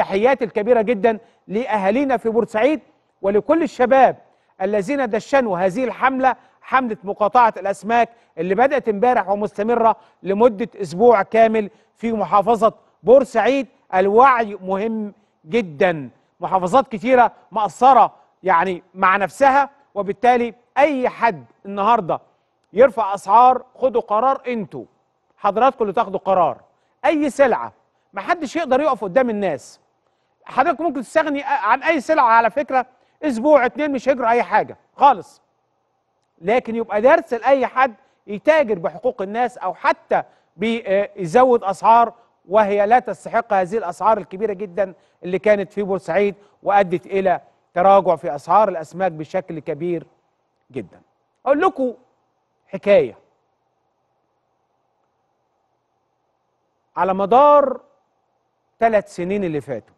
التحيات الكبيرة جدا لأهالينا في بورسعيد ولكل الشباب الذين دشنوا هذه الحملة حملة مقاطعة الأسماك اللي بدأت امبارح ومستمرة لمدة أسبوع كامل في محافظة بورسعيد الوعي مهم جدا محافظات كتيرة مقصرة يعني مع نفسها وبالتالي أي حد النهاردة يرفع أسعار خدوا قرار أنتوا حضراتكم اللي تاخدوا قرار أي سلعة محدش يقدر يقف قدام الناس حضرتك ممكن تستغني عن اي سلعه على فكره اسبوع اتنين مش هيجروا اي حاجه خالص لكن يبقى درس لاي حد يتاجر بحقوق الناس او حتى بيزود آه، اسعار وهي لا تستحق هذه الاسعار الكبيره جدا اللي كانت في بورسعيد وادت الى تراجع في اسعار الاسماك بشكل كبير جدا اقول لكم حكايه على مدار ثلاث سنين اللي فاتوا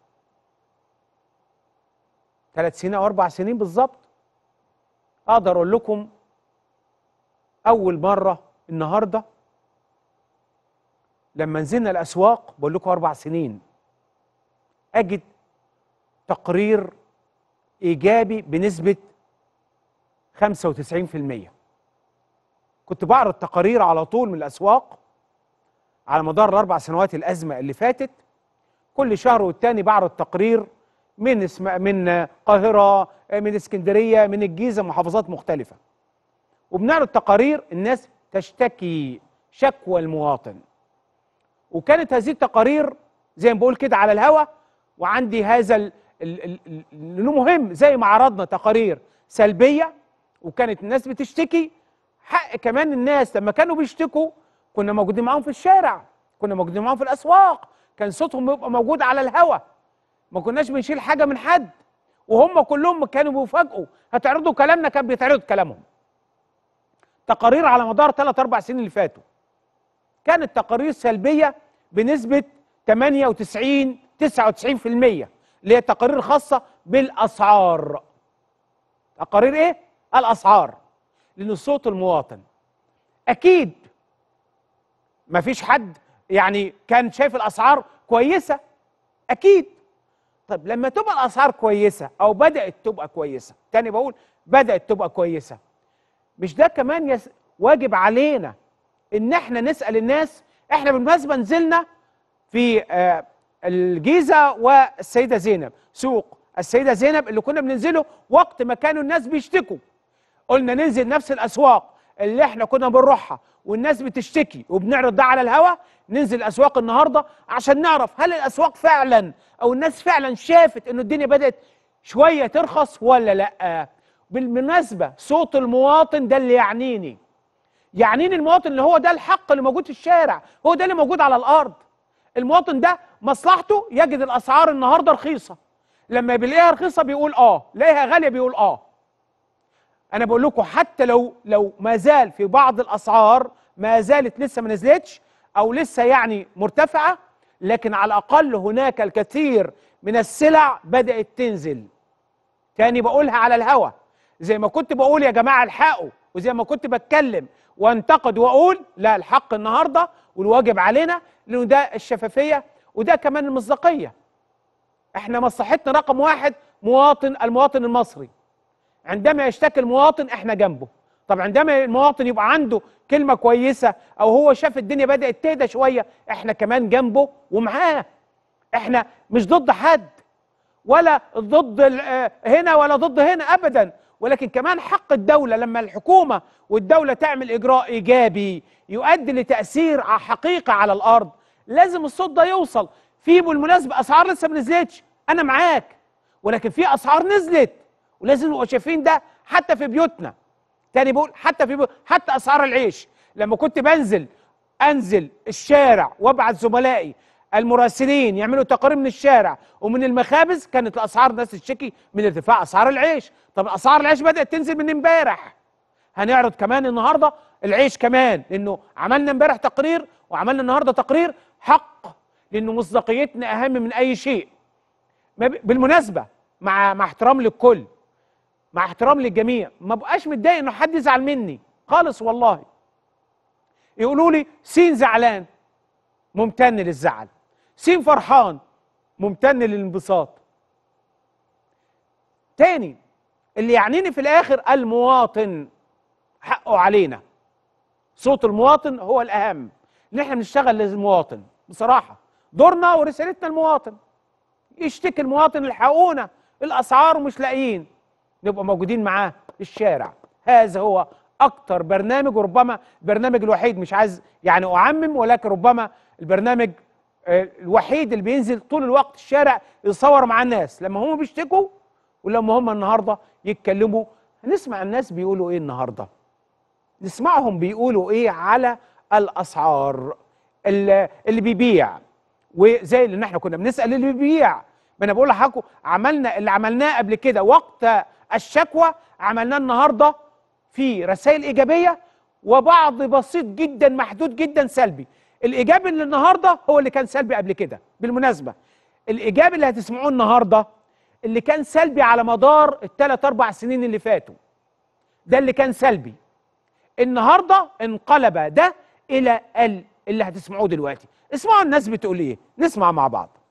ثلاث سنين او اربع سنين بالظبط اقدر اقول لكم اول مره النهارده لما نزلنا الاسواق بقول لكم اربع سنين اجد تقرير ايجابي بنسبه 95% كنت بعرض تقارير على طول من الاسواق على مدار الاربع سنوات الازمه اللي فاتت كل شهر والتاني بعرض تقرير من اسم من القاهره من اسكندريه من الجيزه محافظات مختلفه وبنعرض تقارير الناس تشتكي شكوى المواطن وكانت هذه التقارير زي ما بقول كده على الهوا وعندي هذا اللي مهم زي ما عرضنا تقارير سلبيه وكانت الناس بتشتكي حق كمان الناس لما كانوا بيشتكوا كنا موجودين معاهم في الشارع كنا موجودين معاهم في الاسواق كان صوتهم بيبقى موجود على الهوا ما كناش بنشيل حاجه من حد وهم كلهم كانوا بيفاجئوا هتعرضوا كلامنا كان بيتعرض كلامهم تقارير على مدار 3 أربع سنين اللي فاتوا كانت تقارير سلبيه بنسبه 98 99% اللي هي تقارير خاصه بالاسعار تقارير ايه الاسعار لان صوت المواطن اكيد مفيش حد يعني كان شايف الاسعار كويسه اكيد طب لما تبقى الاسعار كويسه او بدات تبقى كويسه تاني بقول بدات تبقى كويسه مش ده كمان يس... واجب علينا ان احنا نسال الناس احنا بالمناسبه نزلنا في آه الجيزه والسيده زينب سوق السيده زينب اللي كنا بننزله وقت ما كانوا الناس بيشتكوا قلنا ننزل نفس الاسواق اللي احنا كنا بنروحها والناس بتشتكي وبنعرض ده على الهوا ننزل اسواق النهارده عشان نعرف هل الاسواق فعلا او الناس فعلا شافت انه الدنيا بدات شويه ترخص ولا لا بالمناسبه صوت المواطن ده اللي يعنيني يعنيني المواطن اللي هو ده الحق اللي موجود في الشارع هو ده اللي موجود على الارض المواطن ده مصلحته يجد الاسعار النهارده رخيصه لما بيلاقيها رخيصه بيقول اه لاقيها غاليه بيقول اه انا بقول لكم حتى لو لو ما زال في بعض الاسعار ما زالت لسه ما نزلتش او لسه يعني مرتفعه لكن على الاقل هناك الكثير من السلع بدات تنزل تاني بقولها على الهوى زي ما كنت بقول يا جماعه الحقوا وزي ما كنت بتكلم وانتقد واقول لا الحق النهارده والواجب علينا لانه ده الشفافيه وده كمان المصداقيه احنا مصلحتنا رقم واحد مواطن المواطن المصري عندما يشتكي المواطن احنا جنبه طب عندما المواطن يبقى عنده كلمة كويسة أو هو شاف الدنيا بدأت تهدى شوية احنا كمان جنبه ومعاه احنا مش ضد حد ولا ضد آه، هنا ولا ضد هنا أبدا ولكن كمان حق الدولة لما الحكومة والدولة تعمل إجراء إيجابي يؤدي لتأثير حقيقي على الأرض لازم الصوت ده يوصل في بالمناسبة أسعار لسه ما نزلتش أنا معاك ولكن في أسعار نزلت ولازم نبقى شايفين ده حتى في بيوتنا تاني بقول حتى في بيوت حتى اسعار العيش لما كنت بنزل انزل الشارع وابعت زملائي المراسلين يعملوا تقارير من الشارع ومن المخابز كانت الاسعار ناس تشتكي من ارتفاع اسعار العيش طب اسعار العيش بدات تنزل من امبارح هنعرض كمان النهارده العيش كمان لانه عملنا امبارح تقرير وعملنا النهارده تقرير حق لانه مصداقيتنا اهم من اي شيء بالمناسبه مع مع احترام للكل مع احترام للجميع ما بقاش متضايق انه حد يزعل مني خالص والله يقولوا لي سين زعلان ممتن للزعل سين فرحان ممتن للانبساط تاني اللي يعنيني في الاخر المواطن حقه علينا صوت المواطن هو الاهم ان احنا بنشتغل للمواطن بصراحه دورنا ورسالتنا المواطن يشتكي المواطن الحقونا الاسعار مش لاقيين نبقى موجودين معاه في الشارع هذا هو اكتر برنامج وربما برنامج الوحيد مش عايز يعني اعمم ولكن ربما البرنامج آه، الوحيد اللي بينزل طول الوقت الشارع يصور مع الناس لما هم بيشتكوا ولما هم النهارده يتكلموا هنسمع الناس بيقولوا ايه النهارده نسمعهم بيقولوا ايه على الاسعار اللي, اللي بيبيع وزي اللي احنا كنا بنسال اللي بيبيع ما انا بقول لحضراتكم عملنا اللي عملناه قبل كده وقت الشكوى عملناه النهارده في رسائل ايجابيه وبعض بسيط جدا محدود جدا سلبي الايجابي اللي النهارده هو اللي كان سلبي قبل كده بالمناسبه الايجابي اللي هتسمعوه النهارده اللي كان سلبي على مدار الثلاث اربع سنين اللي فاتوا ده اللي كان سلبي النهارده انقلب ده الى ال اللي هتسمعوه دلوقتي اسمعوا الناس بتقول ايه نسمع مع بعض